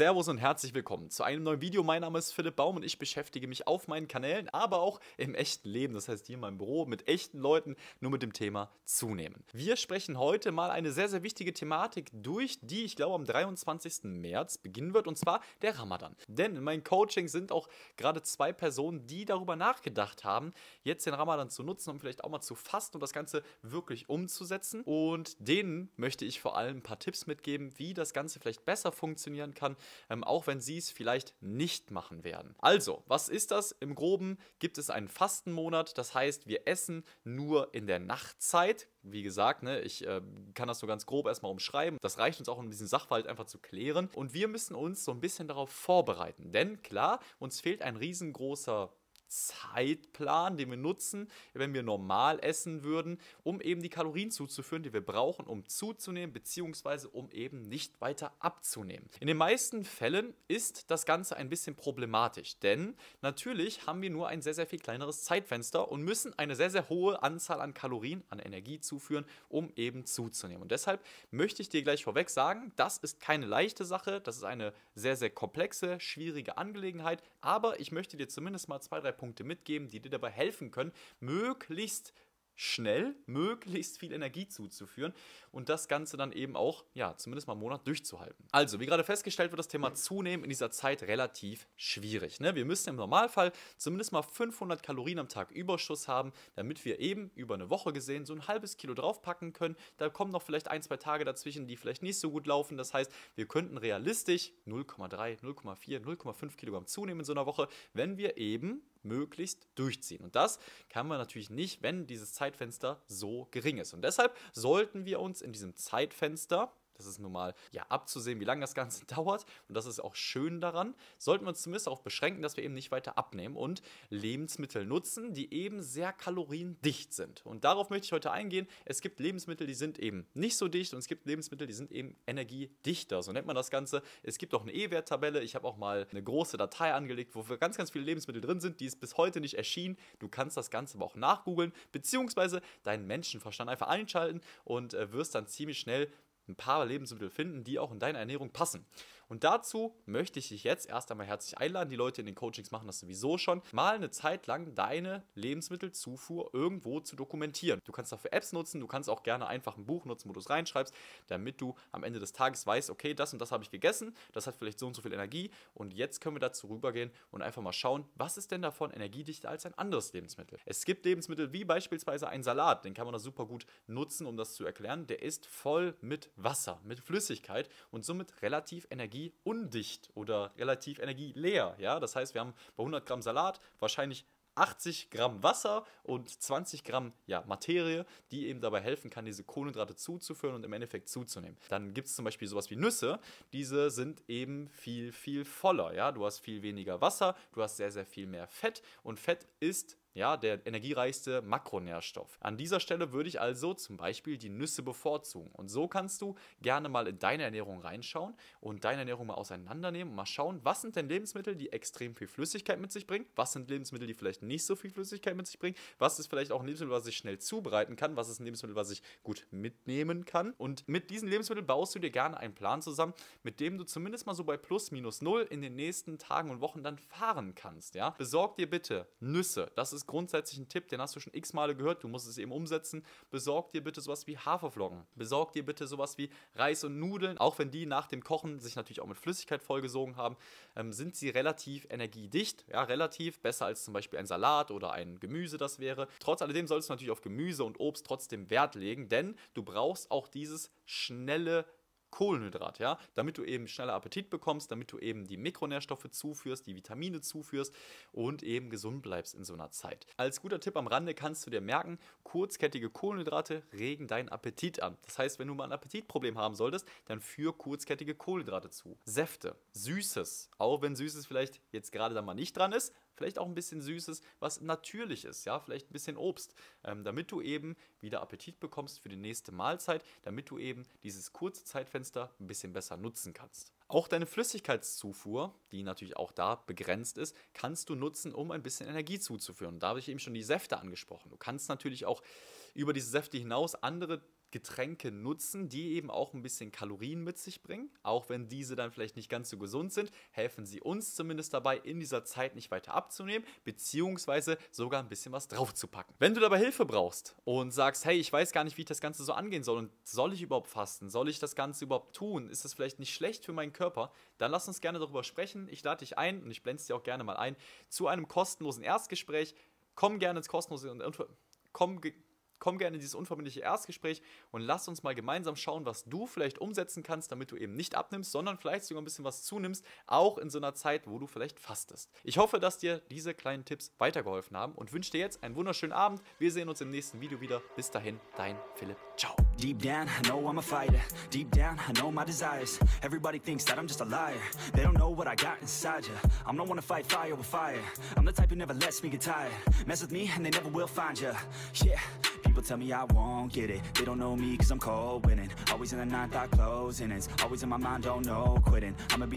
Servus und herzlich willkommen zu einem neuen Video. Mein Name ist Philipp Baum und ich beschäftige mich auf meinen Kanälen, aber auch im echten Leben, das heißt hier in meinem Büro, mit echten Leuten, nur mit dem Thema zunehmen. Wir sprechen heute mal eine sehr, sehr wichtige Thematik durch, die ich glaube am 23. März beginnen wird, und zwar der Ramadan. Denn in meinem Coaching sind auch gerade zwei Personen, die darüber nachgedacht haben, jetzt den Ramadan zu nutzen, um vielleicht auch mal zu fasten und das Ganze wirklich umzusetzen. Und denen möchte ich vor allem ein paar Tipps mitgeben, wie das Ganze vielleicht besser funktionieren kann, ähm, auch wenn sie es vielleicht nicht machen werden. Also, was ist das? Im groben gibt es einen Fastenmonat, das heißt, wir essen nur in der Nachtzeit. Wie gesagt, ne, ich äh, kann das so ganz grob erstmal umschreiben. Das reicht uns auch, um diesen Sachverhalt einfach zu klären. Und wir müssen uns so ein bisschen darauf vorbereiten. Denn klar, uns fehlt ein riesengroßer Zeitplan, den wir nutzen, wenn wir normal essen würden, um eben die Kalorien zuzuführen, die wir brauchen, um zuzunehmen, beziehungsweise um eben nicht weiter abzunehmen. In den meisten Fällen ist das Ganze ein bisschen problematisch, denn natürlich haben wir nur ein sehr, sehr viel kleineres Zeitfenster und müssen eine sehr, sehr hohe Anzahl an Kalorien, an Energie zuführen, um eben zuzunehmen. Und deshalb möchte ich dir gleich vorweg sagen, das ist keine leichte Sache, das ist eine sehr, sehr komplexe, schwierige Angelegenheit, aber ich möchte dir zumindest mal zwei, drei Ankerpunkte mitgeben, die dir dabei helfen können, möglichst schnell möglichst viel Energie zuzuführen und das Ganze dann eben auch, ja, zumindest mal einen Monat durchzuhalten. Also, wie gerade festgestellt wird, das Thema Zunehmen in dieser Zeit relativ schwierig. Ne? Wir müssen im Normalfall zumindest mal 500 Kalorien am Tag Überschuss haben, damit wir eben über eine Woche gesehen so ein halbes Kilo draufpacken können. Da kommen noch vielleicht ein, zwei Tage dazwischen, die vielleicht nicht so gut laufen. Das heißt, wir könnten realistisch 0,3, 0,4, 0,5 Kilogramm zunehmen in so einer Woche, wenn wir eben möglichst durchziehen. Und das kann man natürlich nicht, wenn dieses Zeitfenster so gering ist. Und deshalb sollten wir uns in diesem Zeitfenster das ist normal ja abzusehen, wie lange das Ganze dauert. Und das ist auch schön daran. Sollten wir uns zumindest darauf beschränken, dass wir eben nicht weiter abnehmen und Lebensmittel nutzen, die eben sehr kaloriendicht sind. Und darauf möchte ich heute eingehen. Es gibt Lebensmittel, die sind eben nicht so dicht und es gibt Lebensmittel, die sind eben energiedichter. So nennt man das Ganze. Es gibt auch eine E-Wert-Tabelle. Ich habe auch mal eine große Datei angelegt, wo ganz, ganz viele Lebensmittel drin sind. Die ist bis heute nicht erschienen. Du kannst das Ganze aber auch nachgoogeln, beziehungsweise deinen Menschenverstand einfach einschalten und äh, wirst dann ziemlich schnell ein paar Lebensmittel finden, die auch in deine Ernährung passen. Und dazu möchte ich dich jetzt erst einmal herzlich einladen. Die Leute in den Coachings machen das sowieso schon. Mal eine Zeit lang deine Lebensmittelzufuhr irgendwo zu dokumentieren. Du kannst dafür Apps nutzen, du kannst auch gerne einfach ein Buch nutzen, wo du es reinschreibst, damit du am Ende des Tages weißt, okay, das und das habe ich gegessen, das hat vielleicht so und so viel Energie und jetzt können wir dazu rübergehen und einfach mal schauen, was ist denn davon energiedichter als ein anderes Lebensmittel. Es gibt Lebensmittel wie beispielsweise ein Salat, den kann man da super gut nutzen, um das zu erklären. Der ist voll mit Wasser, mit Flüssigkeit und somit relativ energie energieundicht oder relativ energieleer. Ja? Das heißt, wir haben bei 100 Gramm Salat wahrscheinlich 80 Gramm Wasser und 20 Gramm ja, Materie, die eben dabei helfen kann, diese Kohlenhydrate zuzuführen und im Endeffekt zuzunehmen. Dann gibt es zum Beispiel sowas wie Nüsse. Diese sind eben viel, viel voller. Ja? Du hast viel weniger Wasser, du hast sehr, sehr viel mehr Fett und Fett ist ja, der energiereichste Makronährstoff. An dieser Stelle würde ich also zum Beispiel die Nüsse bevorzugen. Und so kannst du gerne mal in deine Ernährung reinschauen und deine Ernährung mal auseinandernehmen und mal schauen, was sind denn Lebensmittel, die extrem viel Flüssigkeit mit sich bringen, was sind Lebensmittel, die vielleicht nicht so viel Flüssigkeit mit sich bringen, was ist vielleicht auch ein Lebensmittel, was ich schnell zubereiten kann, was ist ein Lebensmittel, was ich gut mitnehmen kann. Und mit diesen Lebensmitteln baust du dir gerne einen Plan zusammen, mit dem du zumindest mal so bei plus minus null in den nächsten Tagen und Wochen dann fahren kannst. Ja? Besorg dir bitte Nüsse. Das ist ist grundsätzlich ein Tipp, den hast du schon x Male gehört, du musst es eben umsetzen. Besorg dir bitte sowas wie Haferflocken. Besorg dir bitte sowas wie Reis und Nudeln. Auch wenn die nach dem Kochen sich natürlich auch mit Flüssigkeit vollgesogen haben, ähm, sind sie relativ energiedicht. Ja, relativ besser als zum Beispiel ein Salat oder ein Gemüse das wäre. Trotz alledem solltest du natürlich auf Gemüse und Obst trotzdem Wert legen, denn du brauchst auch dieses schnelle Kohlenhydrat, ja, damit du eben schneller Appetit bekommst, damit du eben die Mikronährstoffe zuführst, die Vitamine zuführst und eben gesund bleibst in so einer Zeit. Als guter Tipp am Rande kannst du dir merken, kurzkettige Kohlenhydrate regen deinen Appetit an. Das heißt, wenn du mal ein Appetitproblem haben solltest, dann führ kurzkettige Kohlenhydrate zu. Säfte, Süßes, auch wenn Süßes vielleicht jetzt gerade da mal nicht dran ist, vielleicht auch ein bisschen Süßes, was natürlich ist, ja, vielleicht ein bisschen Obst, ähm, damit du eben wieder Appetit bekommst für die nächste Mahlzeit, damit du eben dieses kurze Zeitfenster ein bisschen besser nutzen kannst. Auch deine Flüssigkeitszufuhr, die natürlich auch da begrenzt ist, kannst du nutzen, um ein bisschen Energie zuzuführen. Da habe ich eben schon die Säfte angesprochen. Du kannst natürlich auch über diese Säfte hinaus andere Getränke nutzen, die eben auch ein bisschen Kalorien mit sich bringen. Auch wenn diese dann vielleicht nicht ganz so gesund sind, helfen sie uns zumindest dabei, in dieser Zeit nicht weiter abzunehmen, beziehungsweise sogar ein bisschen was draufzupacken. Wenn du dabei Hilfe brauchst und sagst, hey, ich weiß gar nicht, wie ich das Ganze so angehen soll und soll ich überhaupt fasten? Soll ich das Ganze überhaupt tun? Ist das vielleicht nicht schlecht für meinen Körper? Dann lass uns gerne darüber sprechen. Ich lade dich ein und ich blende es dir auch gerne mal ein zu einem kostenlosen Erstgespräch. Komm gerne ins kostenlose und komm komm gerne in dieses unverbindliche Erstgespräch und lass uns mal gemeinsam schauen, was du vielleicht umsetzen kannst, damit du eben nicht abnimmst, sondern vielleicht sogar ein bisschen was zunimmst, auch in so einer Zeit, wo du vielleicht fastest. Ich hoffe, dass dir diese kleinen Tipps weitergeholfen haben und wünsche dir jetzt einen wunderschönen Abend. Wir sehen uns im nächsten Video wieder. Bis dahin, dein Philipp. Ciao. Deep down, I know I'm a fighter. Deep down, I know my desires. Everybody thinks that I'm just a liar. They don't know what I got inside ya. I'm not to fight fire with fire. I'm the type who never lets me get tired. Mess with me and they never will find ya. Yeah. People tell me I won't get it They don't know me cause I'm cold winning Always in the ninth, I close in Always in my mind, don't know quitting I'ma be